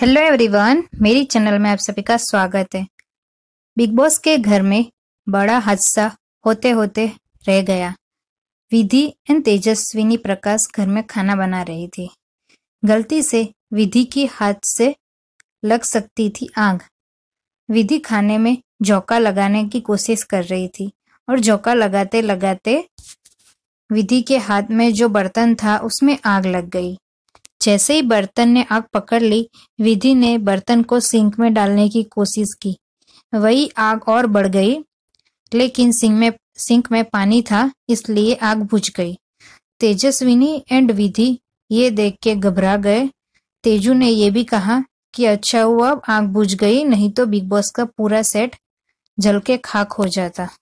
hello everyone मेरी channel में आप सभी का स्वागत है बिग बॉस के घर में बड़ा हादसा होते होते रह गया विधि एंड तेजस्विनी प्रकाश घर में खाना बना रही थी गलती से विधि की हाथ से लग सकती थी आग विधि खाने में झोंका लगाने की कोशिश कर रही थी और झोंका लगाते लगाते विधि के हाथ में जो बर्तन था उसमें आग लग गई जैसे ही बर्तन ने आग पकड़ ली विधि ने बर्तन को सिंक में डालने की कोशिश की वही आग और बढ़ गई लेकिन सिंक में सिंक में पानी था इसलिए आग बुझ गई तेजस्विनी एंड विधि ये देख के घबरा गए तेजू ने ये भी कहा कि अच्छा हुआ आग बुझ गई नहीं तो बिग बॉस का पूरा सेट जल के खाक हो जाता